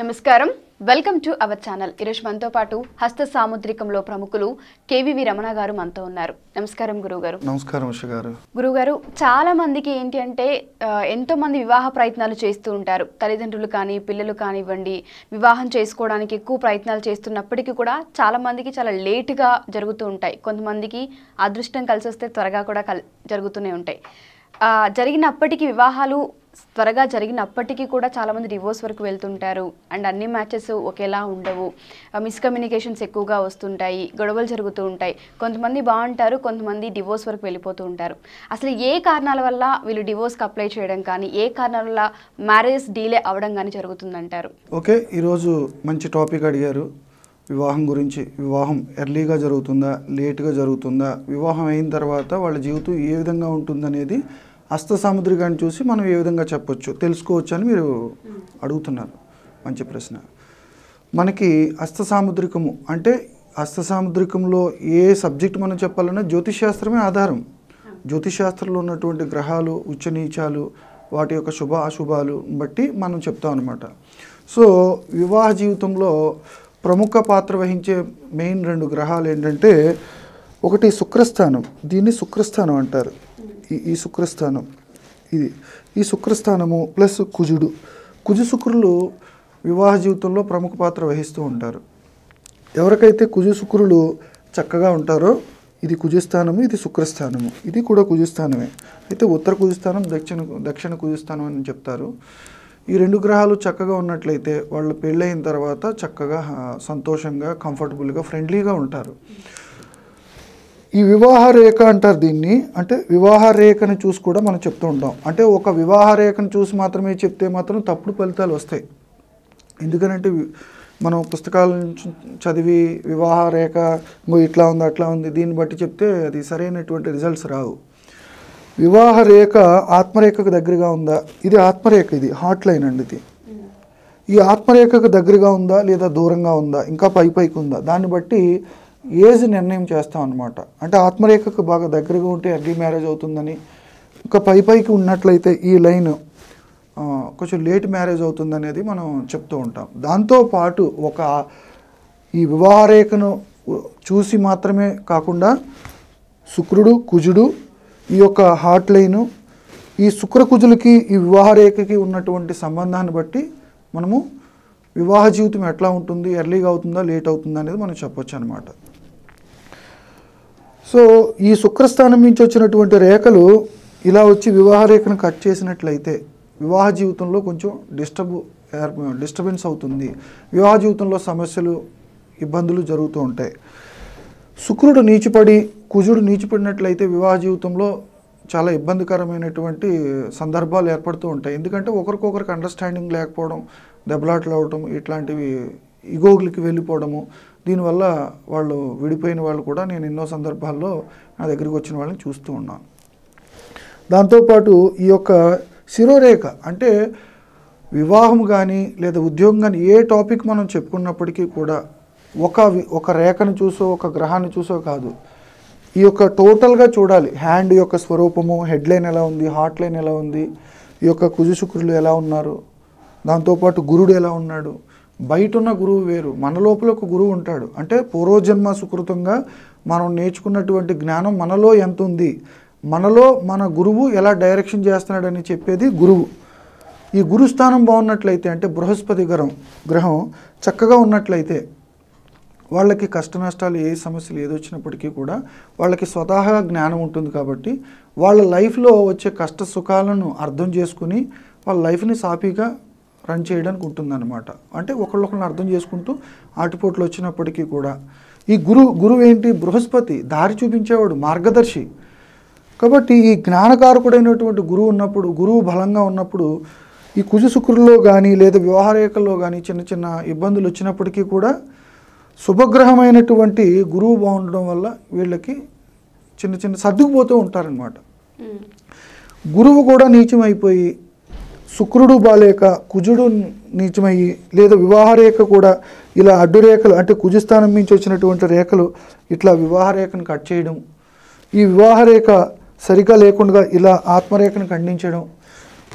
నమస్కారం welcome to our channel ఇరేష్ మనతో పాటు హస్త సాముద్రికంలో ప్రముఖులు కేవీవి రమణ గారు మనతో ఉన్నారు నమస్కారం గురువు గారు నమస్కారం గారు చాలా మందికి ఏంటి అంటే ఎంతో మంది వివాహ ప్రయత్నాలు చేస్తూ ఉంటారు తల్లిదండ్రులు కానీ పిల్లలు కానివ్వండి వివాహం చేసుకోవడానికి ఎక్కువ ప్రయత్నాలు చేస్తున్నప్పటికీ కూడా చాలా మందికి చాలా లేటుగా జరుగుతూ ఉంటాయి కొంతమందికి అదృష్టం కలిసి వస్తే త్వరగా కూడా జరుగుతూనే ఉంటాయి జరిగినప్పటికీ వివాహాలు త్వరగా జరిగినప్పటికీ కూడా చాలామంది డివోర్స్ వరకు వెళ్తుంటారు అండ్ అన్ని మ్యాచెస్ ఒకేలా ఉండవు మిస్కమ్యూనికేషన్స్ uh, ఎక్కువగా వస్తుంటాయి గొడవలు జరుగుతూ ఉంటాయి కొంతమంది బాగుంటారు కొంతమంది డివోర్స్ వరకు వెళ్ళిపోతూ ఉంటారు అసలు ఏ కారణాల వల్ల వీళ్ళు డివోర్స్కి అప్లై చేయడం కానీ ఏ కారణాల వల్ల మ్యారేజ్ డీలే అవ్వడం కానీ జరుగుతుందంటారు ఓకే ఈరోజు మంచి టాపిక్ అడిగారు వివాహం గురించి వివాహం ఎర్లీగా జరుగుతుందా లేట్గా జరుగుతుందా వివాహం అయిన తర్వాత వాళ్ళ జీవితం ఏ విధంగా ఉంటుందనేది హస్త సాముద్రికాన్ని చూసి మనం ఏ విధంగా చెప్పొచ్చు తెలుసుకోవచ్చు అని మీరు అడుగుతున్నారు మంచి ప్రశ్న మనకి హస్త సాముద్రికము అంటే హస్త సాముద్రికంలో ఏ సబ్జెక్ట్ మనం చెప్పాలన్నా జ్యోతిశాస్త్రమే ఆధారం జ్యోతిశాస్త్రంలో ఉన్నటువంటి గ్రహాలు ఉచ్చనీచాలు వాటి యొక్క శుభ అశుభాలు బట్టి మనం చెప్తాం అనమాట సో వివాహ జీవితంలో ప్రముఖ పాత్ర వహించే మెయిన్ రెండు గ్రహాలు ఏంటంటే ఒకటి శుక్రస్థానం దీన్ని శుక్రస్థానం అంటారు ఈ శుక్రస్థానం ఇది ఈ శుక్రస్థానము ప్లస్ కుజుడు కుజు శుక్రులు వివాహ జీవితంలో ప్రముఖ పాత్ర వహిస్తూ ఉంటారు ఎవరికైతే కుజు శుక్రులు చక్కగా ఉంటారో ఇది కుజస్థానము ఇది శుక్రస్థానము ఇది కూడా కుజస్థానమే అయితే ఉత్తర కుజస్థానం దక్షిణ దక్షిణ కుజస్థానం అని చెప్తారు ఈ రెండు గ్రహాలు చక్కగా ఉన్నట్లయితే వాళ్ళు పెళ్ళైన తర్వాత చక్కగా సంతోషంగా కంఫర్టబుల్గా ఫ్రెండ్లీగా ఉంటారు ఈ వివాహ రేఖ అంటారు దీన్ని అంటే వివాహ రేఖను చూసి కూడా మనం చెప్తూ ఉంటాం అంటే ఒక వివాహ రేఖను చూసి మాత్రమే చెప్తే మాత్రం తప్పుడు ఫలితాలు వస్తాయి ఎందుకనంటే మనం పుస్తకాల నుంచి చదివి వివాహ రేఖ ఇట్లా ఉంది అట్లా ఉంది దీన్ని బట్టి చెప్తే అది సరైనటువంటి రిజల్ట్స్ రావు వివాహ రేఖ ఆత్మరేఖకు దగ్గరగా ఉందా ఇది ఆత్మరేఖ ఇది హాట్ లైన్ అండి ఇది ఈ ఆత్మరేఖకు దగ్గరగా ఉందా లేదా దూరంగా ఉందా ఇంకా పై పైకి ఉందా దాన్ని బట్టి ఏజ్ నిర్ణయం చేస్తాం అనమాట అంటే ఆత్మరేఖకు బాగా దగ్గరగా ఉంటే ఎర్లీ మ్యారేజ్ అవుతుందని ఇంకా పై పైకి ఉన్నట్లయితే ఈ లైన్ కొంచెం లేట్ మ్యారేజ్ అవుతుందనేది మనం చెప్తూ ఉంటాం దాంతోపాటు ఒక ఈ వివాహరేఖను చూసి మాత్రమే కాకుండా శుక్రుడు కుజుడు ఈ యొక్క హార్ట్ లైను ఈ శుక్రకుజులకి ఈ వివాహరేఖకి ఉన్నటువంటి సంబంధాన్ని బట్టి మనము వివాహ జీవితం ఎట్లా ఉంటుంది ఎర్లీగా అవుతుందా లేట్ అవుతుందా అనేది మనం చెప్పొచ్చు అనమాట సో ఈ శుక్రస్థానం నుంచి వచ్చినటువంటి రేఖలు ఇలా వచ్చి వివాహ రేఖను కట్ చేసినట్లయితే వివాహ జీవితంలో కొంచెం డిస్టర్బ్ డిస్టర్బెన్స్ అవుతుంది వివాహ జీవితంలో సమస్యలు ఇబ్బందులు జరుగుతూ ఉంటాయి శుక్రుడు నీచిపడి కుజుడు నీచిపడినట్లయితే వివాహ జీవితంలో చాలా ఇబ్బందికరమైనటువంటి సందర్భాలు ఏర్పడుతూ ఉంటాయి ఎందుకంటే ఒకరికొకరికి అండర్స్టాండింగ్ లేకపోవడం దెబ్బలాట్లు అవడం ఇట్లాంటివి ఇగోగులకి వెళ్ళిపోవడము దీనివల్ల వాళ్ళు విడిపోయిన వాళ్ళు కూడా నేను ఎన్నో సందర్భాల్లో నా దగ్గరికి వచ్చిన వాళ్ళని చూస్తూ ఉన్నాను దాంతోపాటు ఈ యొక్క శిరోరేఖ అంటే వివాహం కానీ లేదా ఉద్యోగం కానీ ఏ టాపిక్ మనం చెప్పుకున్నప్పటికీ కూడా ఒక ఒక రేఖను చూసో ఒక గ్రహాన్ని చూసో కాదు ఈ యొక్క టోటల్గా చూడాలి హ్యాండ్ యొక్క స్వరూపము హెడ్ లైన్ ఎలా ఉంది హార్ట్ లైన్ ఎలా ఉంది ఈ యొక్క కుజుశుక్రులు ఎలా ఉన్నారు దాంతోపాటు గురుడు ఎలా ఉన్నాడు బయట ఉన్న గురువు వేరు మన లోపల ఒక గురువు ఉంటాడు అంటే పూర్వజన్మ సుకృతంగా మనం నేర్చుకున్నటువంటి జ్ఞానం మనలో ఎంత ఉంది మనలో మన గురువు ఎలా డైరెక్షన్ చేస్తున్నాడని చెప్పేది గురువు ఈ గురుస్థానం బాగున్నట్లయితే అంటే బృహస్పతి గ్రహం గ్రహం చక్కగా ఉన్నట్లయితే వాళ్ళకి కష్ట నష్టాలు ఏ సమస్యలు ఏదొచ్చినప్పటికీ కూడా వాళ్ళకి స్వతహాగా జ్ఞానం ఉంటుంది కాబట్టి వాళ్ళ లైఫ్లో వచ్చే కష్ట సుఖాలను అర్థం చేసుకుని వాళ్ళ లైఫ్ని సాఫీగా రన్ చేయడానికి ఉంటుందన్నమాట అంటే ఒకళ్ళొకళ్ళని అర్థం చేసుకుంటూ ఆటుపోట్లు వచ్చినప్పటికీ కూడా ఈ గురువు గురువు ఏంటి బృహస్పతి దారి చూపించేవాడు మార్గదర్శి కాబట్టి ఈ జ్ఞానకారకుడైనటువంటి గురువు ఉన్నప్పుడు గురువు బలంగా ఉన్నప్పుడు ఈ కుజు శుక్రుల్లో కానీ లేదా వ్యవహారేఖల్లో కానీ చిన్న చిన్న ఇబ్బందులు వచ్చినప్పటికీ కూడా శుభగ్రహమైనటువంటి గురువు బాగుండడం వల్ల వీళ్ళకి చిన్న చిన్న సర్దుకుపోతూ ఉంటారనమాట గురువు కూడా నీచమైపోయి శుక్రుడు బాలేక కుజుడు నీచమయ్యి లేదా వివాహరేఖ కూడా ఇలా అడ్డురేఖలు అంటే కుజస్థానం నుంచి వచ్చినటువంటి రేఖలు ఇట్లా వివాహరేఖను కట్ చేయడం ఈ వివాహరేఖ సరిగా లేకుండా ఇలా ఆత్మరేఖను ఖండించడం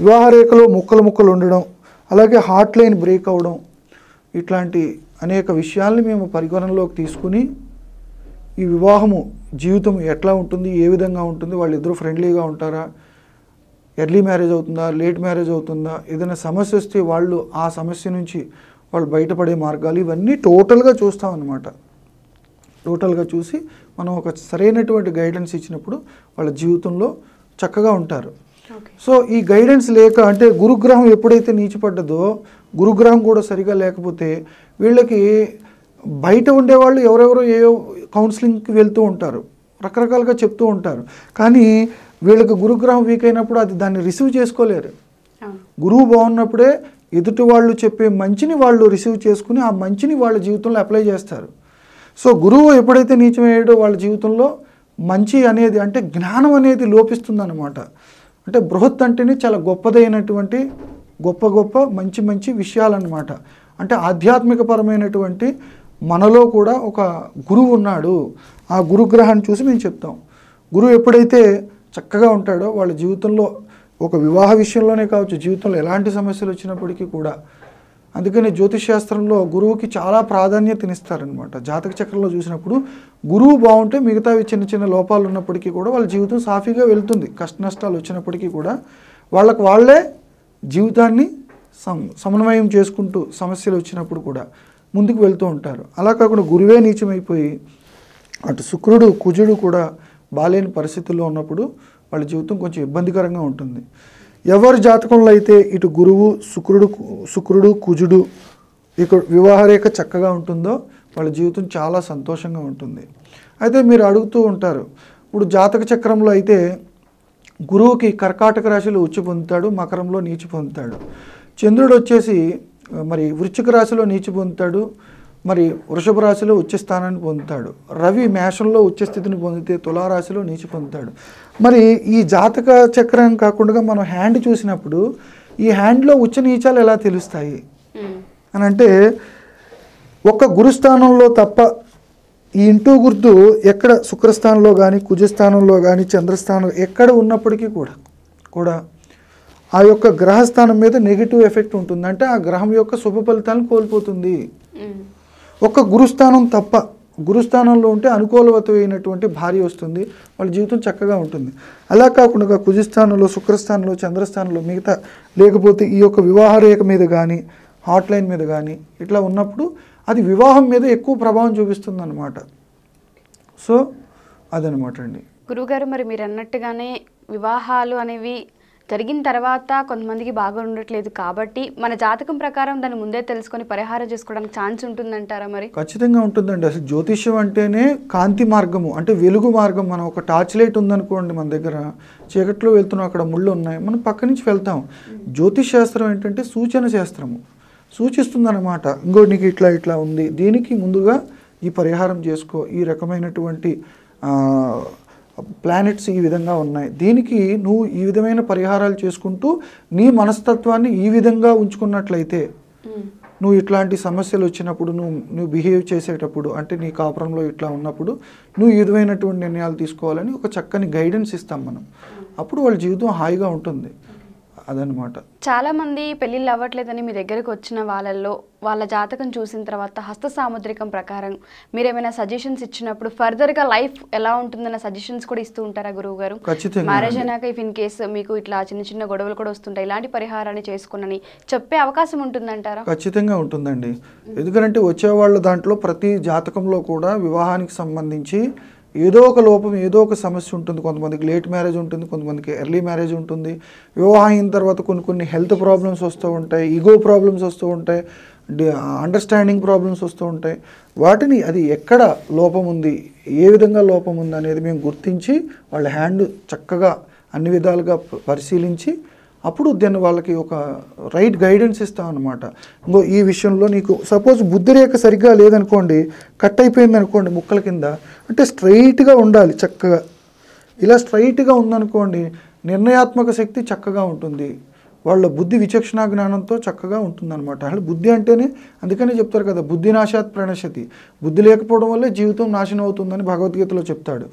వివాహరేఖలో ముక్కలు ముక్కలు ఉండడం అలాగే హార్ట్ లైన్ బ్రేక్ అవడం ఇట్లాంటి అనేక విషయాల్ని మేము పరిగణనలోకి తీసుకుని ఈ వివాహము జీవితం ఎట్లా ఉంటుంది ఏ విధంగా ఉంటుంది వాళ్ళిద్దరూ ఫ్రెండ్లీగా ఉంటారా ఎర్లీ మ్యారేజ్ అవుతుందా లేట్ మ్యారేజ్ అవుతుందా ఏదైనా సమస్య వస్తే వాళ్ళు ఆ సమస్య నుంచి వాళ్ళు బయటపడే మార్గాలు ఇవన్నీ టోటల్గా చూస్తాం అనమాట టోటల్గా చూసి మనం ఒక సరైనటువంటి గైడెన్స్ ఇచ్చినప్పుడు వాళ్ళ జీవితంలో చక్కగా ఉంటారు సో ఈ గైడెన్స్ లేక అంటే గురుగ్రహం ఎప్పుడైతే నీచిపడ్డదో గురుగ్రహం కూడా సరిగా లేకపోతే వీళ్ళకి బయట ఉండేవాళ్ళు ఎవరెవరో ఏ కౌన్సిలింగ్కి వెళ్తూ ఉంటారు రకరకాలుగా చెప్తూ ఉంటారు కానీ వీళ్ళకి గురుగ్రహం వీక్ అయినప్పుడు అది దాన్ని రిసీవ్ చేసుకోలేరు గురువు బాగున్నప్పుడే ఎదుటి వాళ్ళు చెప్పే మంచిని వాళ్ళు రిసీవ్ చేసుకుని ఆ మంచిని వాళ్ళ జీవితంలో అప్లై చేస్తారు సో గురువు ఎప్పుడైతే నీచమయ్యాడో వాళ్ళ జీవితంలో మంచి అనేది అంటే జ్ఞానం అనేది లోపిస్తుందన్నమాట అంటే బృహత్ అంటేనే చాలా గొప్పదైనటువంటి గొప్ప గొప్ప మంచి మంచి విషయాలన్నమాట అంటే ఆధ్యాత్మికపరమైనటువంటి మనలో కూడా ఒక గురువు ఉన్నాడు ఆ గురుగ్రహాన్ని చూసి మేము చెప్తాం గురువు ఎప్పుడైతే చక్కగా ఉంటాడో వాళ్ళ జీవితంలో ఒక వివాహ విషయంలోనే కావచ్చు జీవితంలో ఎలాంటి సమస్యలు వచ్చినప్పటికీ కూడా అందుకని శాస్త్రంలో గురువుకి చాలా ప్రాధాన్యతనిస్తారనమాట జాతక చక్రంలో చూసినప్పుడు గురువు బాగుంటే మిగతావి చిన్న చిన్న లోపాలు ఉన్నప్పటికీ కూడా వాళ్ళ జీవితం సాఫీగా వెళ్తుంది కష్ట నష్టాలు వచ్చినప్పటికీ కూడా వాళ్ళకు వాళ్ళే జీవితాన్ని సమన్వయం చేసుకుంటూ సమస్యలు వచ్చినప్పుడు కూడా ముందుకు వెళ్తూ ఉంటారు అలా కాకుండా గురువే నీచమైపోయి అటు శుక్రుడు కుజుడు కూడా బాలేని పరిస్థితుల్లో ఉన్నప్పుడు వాళ్ళ జీవితం కొంచెం ఇబ్బందికరంగా ఉంటుంది ఎవరి జాతకంలో అయితే ఇటు గురువు శుక్రుడు శుక్రుడు కుజుడు ఇక వివాహరేఖ చక్కగా ఉంటుందో వాళ్ళ జీవితం చాలా సంతోషంగా ఉంటుంది అయితే మీరు అడుగుతూ ఉంటారు ఇప్పుడు జాతక చక్రంలో అయితే గురువుకి కర్కాటక రాశిలో ఉచ్చి పొందుతాడు మకరంలో నీచి పొందుతాడు చంద్రుడు వచ్చేసి మరి వృశ్చిక రాశిలో నీచి పొందుతాడు మరి వృషభ రాశిలో ఉచ్చ స్థానాన్ని పొందుతాడు రవి మేషంలో ఉచ్చ స్థితిని పొందితే తులారాశిలో నీచి పొందుతాడు మరి ఈ జాతక చక్రం కాకుండా మనం హ్యాండ్ చూసినప్పుడు ఈ హ్యాండ్లో ఉచ్చ నీచాలు ఎలా తెలుస్తాయి అని అంటే ఒక గురుస్థానంలో తప్ప ఈ ఇంటూ గుర్తు ఎక్కడ శుక్రస్థానంలో కానీ కుజస్థానంలో కానీ చంద్రస్థానం ఎక్కడ ఉన్నప్పటికీ కూడా కూడా ఆ యొక్క గ్రహస్థానం మీద నెగిటివ్ ఎఫెక్ట్ ఉంటుంది అంటే ఆ గ్రహం యొక్క శుభ ఫలితాలను కోల్పోతుంది ఒక గురుస్థానం తప్ప గురుస్థానంలో ఉంటే అనుకూలవతమైనటువంటి భార్య వస్తుంది వాళ్ళ జీవితం చక్కగా ఉంటుంది అలా కాకుండా కుజిస్థానంలో శుక్రస్థానంలో చంద్రస్థానంలో మిగతా లేకపోతే ఈ యొక్క వివాహ రేఖ మీద కానీ హాట్లైన్ మీద కానీ ఇట్లా ఉన్నప్పుడు అది వివాహం మీద ఎక్కువ ప్రభావం చూపిస్తుంది అనమాట సో అదనమాట అండి గురువుగారు మరి మీరు అన్నట్టుగానే వివాహాలు అనేవి జరిగిన తర్వాత కొంతమందికి బాగా ఉండట్లేదు కాబట్టి మన జాతకం ప్రకారం దాన్ని ముందే తెలుసుకొని పరిహారం చేసుకోవడానికి ఛాన్స్ ఉంటుందంటారా మరి ఖచ్చితంగా ఉంటుందండి అసలు జ్యోతిష్యం అంటేనే కాంతి మార్గము అంటే వెలుగు మార్గం మనం ఒక టార్చ్ లైట్ ఉందనుకోండి మన దగ్గర చీకట్లో వెళ్తున్నాం అక్కడ ముళ్ళు ఉన్నాయి మనం పక్క నుంచి వెళ్తాం జ్యోతిష్ శాస్త్రం ఏంటంటే సూచన శాస్త్రము సూచిస్తుందన్నమాట ఇంకో నీకు ఇట్లా ఇట్లా ఉంది దీనికి ముందుగా ఈ పరిహారం చేసుకో ఈ రకమైనటువంటి ప్లానెట్స్ ఈ విధంగా ఉన్నాయి దీనికి నువ్వు ఈ విధమైన పరిహారాలు చేసుకుంటూ నీ మనస్తత్వాన్ని ఈ విధంగా ఉంచుకున్నట్లయితే నువ్వు ఇట్లాంటి సమస్యలు వచ్చినప్పుడు నువ్వు నువ్వు బిహేవ్ చేసేటప్పుడు అంటే నీ కాపురంలో ఇట్లా ఉన్నప్పుడు నువ్వు ఈ విధమైనటువంటి నిర్ణయాలు తీసుకోవాలని ఒక చక్కని గైడెన్స్ ఇస్తాం మనం అప్పుడు వాళ్ళ జీవితం హాయిగా ఉంటుంది అదనమాట చాలా మంది పెళ్ళిళ్ళు అవ్వట్లేదని మీ దగ్గరకు వచ్చిన వాళ్ళల్లో వాళ్ళ జాతకం చూసిన తర్వాత హస్త సాముద్రికం ప్రకారం మీరు ఏమైనా సజెషన్స్ ఇచ్చినప్పుడు ఫర్దర్ గా లైఫ్ ఎలా ఉంటుందన్న సజెషన్స్ కూడా ఇస్తూ ఉంటారా గురువు గారు మ్యారేజ్ అయినాక ఇఫ్ ఇన్ కేసు మీకు ఇట్లా చిన్న చిన్న గొడవలు కూడా వస్తుంటాయి ఇలాంటి పరిహారాన్ని చేసుకునని చెప్పే అవకాశం ఉంటుందంటారా ఖచ్చితంగా ఉంటుందండి ఎందుకంటే వాళ్ళ దాంట్లో ప్రతి జాతకంలో కూడా వివాహానికి సంబంధించి ఏదో ఒక లోపం ఏదో ఒక సమస్య ఉంటుంది కొంతమందికి లేట్ మ్యారేజ్ ఉంటుంది కొంతమందికి ఎర్లీ మ్యారేజ్ ఉంటుంది వివాహం అయిన తర్వాత కొన్ని కొన్ని హెల్త్ ప్రాబ్లమ్స్ వస్తూ ఉంటాయి ఈగో ప్రాబ్లమ్స్ వస్తూ ఉంటాయి అండర్స్టాండింగ్ ప్రాబ్లమ్స్ వస్తూ ఉంటాయి వాటిని అది ఎక్కడ లోపం ఉంది ఏ విధంగా లోపం ఉంది అనేది మేము గుర్తించి వాళ్ళ హ్యాండ్ చక్కగా అన్ని విధాలుగా పరిశీలించి అప్పుడు దాన్ని వాళ్ళకి ఒక రైట్ గైడెన్స్ ఇస్తాం అనమాట ఇంకో ఈ విషయంలో నీకు సపోజ్ బుద్ధిరేఖ సరిగ్గా లేదనుకోండి కట్ అయిపోయింది అనుకోండి ముక్కల కింద అంటే స్ట్రైట్గా ఉండాలి చక్కగా ఇలా స్ట్రైట్గా ఉందనుకోండి నిర్ణయాత్మక శక్తి చక్కగా ఉంటుంది వాళ్ళ బుద్ధి విచక్షణ జ్ఞానంతో చక్కగా ఉంటుందన్నమాట అసలు బుద్ధి అంటేనే అందుకనే చెప్తారు కదా బుద్ధి నాశాత్ ప్రణశతి బుద్ధి లేకపోవడం వల్లే జీవితం నాశనం అవుతుందని భగవద్గీతలో చెప్తాడు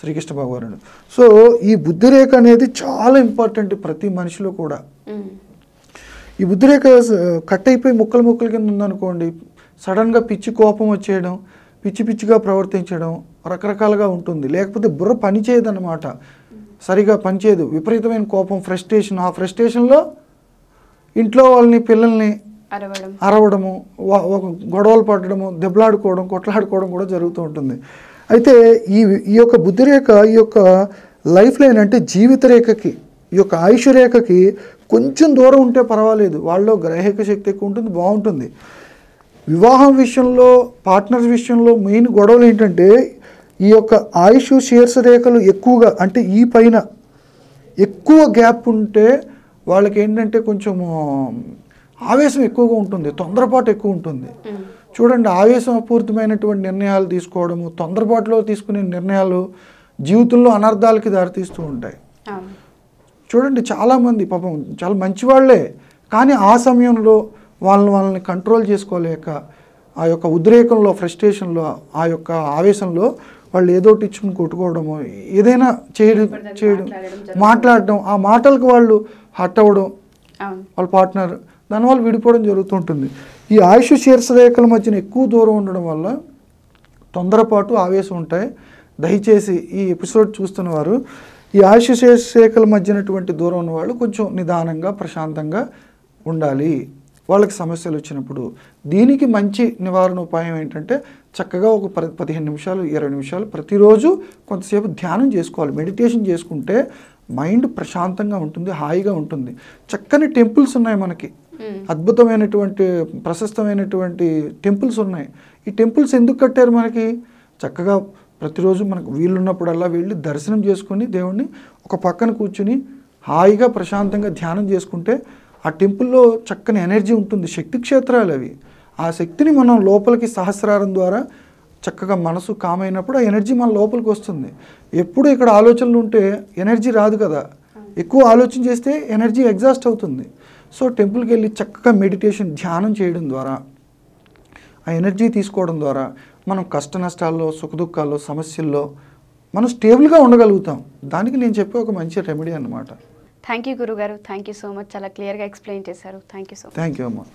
శ్రీకృష్ణ భగవానుడు సో ఈ బుద్ధిరేఖ అనేది చాలా ఇంపార్టెంట్ ప్రతి మనిషిలో కూడా ఈ బుద్ధిరేఖ కట్ అయిపోయి ముక్కలు ముక్కల కింద ఉందనుకోండి సడన్గా పిచ్చి కోపం వచ్చేయడం పిచ్చి పిచ్చిగా ప్రవర్తించడం రకరకాలుగా ఉంటుంది లేకపోతే బుర్ర పనిచేయదన్నమాట సరిగా పనిచేయదు విపరీతమైన కోపం ఫ్రస్ట్రేషన్ ఆ ఫ్రస్ట్రేషన్లో ఇంట్లో వాళ్ళని పిల్లల్ని అరవడము గొడవలు పడడము దెబ్బలాడుకోవడం కొట్లాడుకోవడం కూడా జరుగుతూ ఉంటుంది అయితే ఈ ఈ యొక్క బుద్ధిరేఖ ఈ యొక్క లైఫ్ లైన్ అంటే జీవిత రేఖకి ఈ యొక్క ఆయుష్ రేఖకి కొంచెం దూరం ఉంటే పర్వాలేదు వాళ్ళలో గ్రహిక శక్తి ఎక్కువ ఉంటుంది బాగుంటుంది వివాహం విషయంలో పార్ట్నర్ విషయంలో మెయిన్ గొడవలు ఏంటంటే ఈ యొక్క ఆయుష్ శీర్ష రేఖలు ఎక్కువగా అంటే ఈ పైన ఎక్కువ గ్యాప్ ఉంటే వాళ్ళకి ఏంటంటే కొంచెము ఆవేశం ఎక్కువగా ఉంటుంది తొందరపాటు ఎక్కువ ఉంటుంది చూడండి ఆవేశం అపూర్తమైనటువంటి నిర్ణయాలు తీసుకోవడము తొందరపాటులో తీసుకునే నిర్ణయాలు జీవితంలో అనర్థాలకి దారితీస్తూ ఉంటాయి చూడండి చాలామంది పాపం చాలా మంచివాళ్లే కానీ ఆ సమయంలో వాళ్ళని వాళ్ళని కంట్రోల్ చేసుకోలేక ఆ యొక్క ఉద్రేకంలో ఫ్రస్ట్రేషన్లో ఆ యొక్క ఆవేశంలో వాళ్ళు ఏదో టిచ్చుని కొట్టుకోవడము ఏదైనా చేయడం చేయడం మాట్లాడడం ఆ మాటలకు వాళ్ళు హట్ అవ్వడం వాళ్ళ పార్ట్నర్ దానివల్ల విడిపోవడం జరుగుతుంటుంది ఈ ఆయుష్ శీర్షరేఖల మధ్యన ఎక్కువ దూరం ఉండడం వల్ల తొందరపాటు ఆవేశం ఉంటాయి దయచేసి ఈ ఎపిసోడ్ చూస్తున్న వారు ఈ ఆయుష్ శీర్షరేఖల మధ్యనటువంటి దూరం ఉన్న వాళ్ళు కొంచెం నిదానంగా ప్రశాంతంగా ఉండాలి వాళ్ళకి సమస్యలు వచ్చినప్పుడు దీనికి మంచి నివారణ ఉపాయం ఏంటంటే చక్కగా ఒక పది పదిహేను నిమిషాలు ఇరవై నిమిషాలు ప్రతిరోజు కొంతసేపు ధ్యానం చేసుకోవాలి మెడిటేషన్ చేసుకుంటే మైండ్ ప్రశాంతంగా ఉంటుంది హాయిగా ఉంటుంది చక్కని టెంపుల్స్ ఉన్నాయి మనకి Hmm. అద్భుతమైనటువంటి ప్రశస్తమైనటువంటి టెంపుల్స్ ఉన్నాయి ఈ టెంపుల్స్ ఎందుకు కట్టారు మనకి చక్కగా ప్రతిరోజు మనకు వీళ్ళున్నప్పుడల్లా వెళ్ళి దర్శనం చేసుకుని దేవుణ్ణి ఒక పక్కన కూర్చుని హాయిగా ప్రశాంతంగా ధ్యానం చేసుకుంటే ఆ టెంపుల్లో చక్కని ఎనర్జీ ఉంటుంది శక్తి క్షేత్రాలు అవి ఆ శక్తిని మనం లోపలికి సహస్రారం ద్వారా చక్కగా మనసు కామైనప్పుడు ఆ ఎనర్జీ మన లోపలికి వస్తుంది ఎప్పుడు ఇక్కడ ఆలోచనలు ఉంటే ఎనర్జీ రాదు కదా ఎక్కువ ఆలోచన చేస్తే ఎనర్జీ ఎగ్జాస్ట్ అవుతుంది సో టెంపుల్కి వెళ్ళి చక్కగా మెడిటేషన్ ధ్యానం చేయడం ద్వారా ఆ ఎనర్జీ తీసుకోవడం ద్వారా మనం కష్ట నష్టాల్లో సుఖదుఖాల్లో సమస్యల్లో మనం స్టేబుల్గా ఉండగలుగుతాం దానికి నేను చెప్పే ఒక మంచి రెమెడీ అనమాట థ్యాంక్ యూ గురుగారు థ్యాంక్ యూ సో మచ్ చాలా క్లియర్గా ఎక్స్ప్లెయిన్ చేశారు thank you so thank you అమ్మా